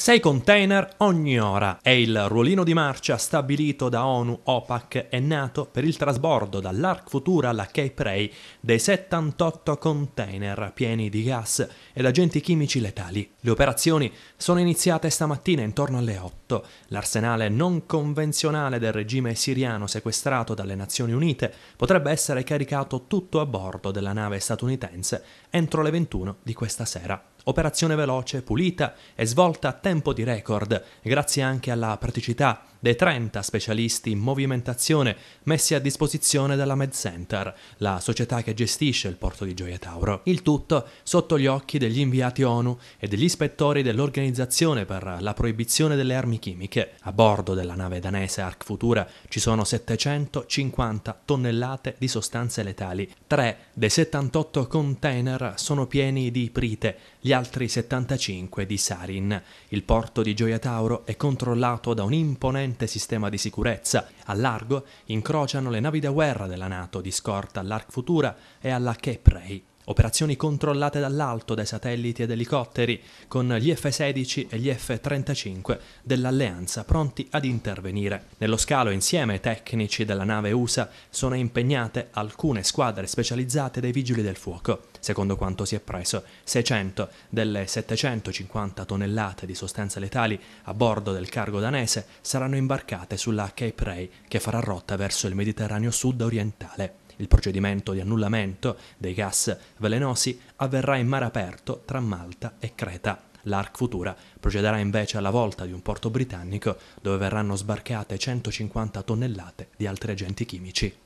6 container ogni ora è il ruolino di marcia stabilito da ONU, OPAC e NATO per il trasbordo dall'Arc Futura alla Cape Ray dei 78 container pieni di gas ed agenti chimici letali. Le operazioni sono iniziate stamattina intorno alle 8. L'arsenale non convenzionale del regime siriano sequestrato dalle Nazioni Unite potrebbe essere caricato tutto a bordo della nave statunitense entro le 21 di questa sera. Operazione veloce, pulita e svolta a tempo di record, grazie anche alla praticità dei 30 specialisti in movimentazione messi a disposizione dalla MedCenter, la società che gestisce il porto di Gioia Tauro. Il tutto sotto gli occhi degli inviati ONU e degli ispettori dell'Organizzazione per la proibizione delle armi chimiche. A bordo della nave danese Arc Futura ci sono 750 tonnellate di sostanze letali. Tre dei 78 container sono pieni di prite. Gli gli altri 75 di Sarin. Il porto di Gioia Tauro è controllato da un imponente sistema di sicurezza. A largo incrociano le navi da guerra della Nato di scorta all'Arc Futura e alla Keprey operazioni controllate dall'alto dai satelliti ed elicotteri, con gli F-16 e gli F-35 dell'Alleanza pronti ad intervenire. Nello scalo, insieme ai tecnici della nave USA, sono impegnate alcune squadre specializzate dei vigili del fuoco. Secondo quanto si è preso, 600 delle 750 tonnellate di sostanze letali a bordo del cargo danese saranno imbarcate sulla Cape Ray, che farà rotta verso il Mediterraneo sud-orientale. Il procedimento di annullamento dei gas velenosi avverrà in mare aperto tra Malta e Creta. L'ARC Futura procederà invece alla volta di un porto britannico dove verranno sbarcate 150 tonnellate di altri agenti chimici.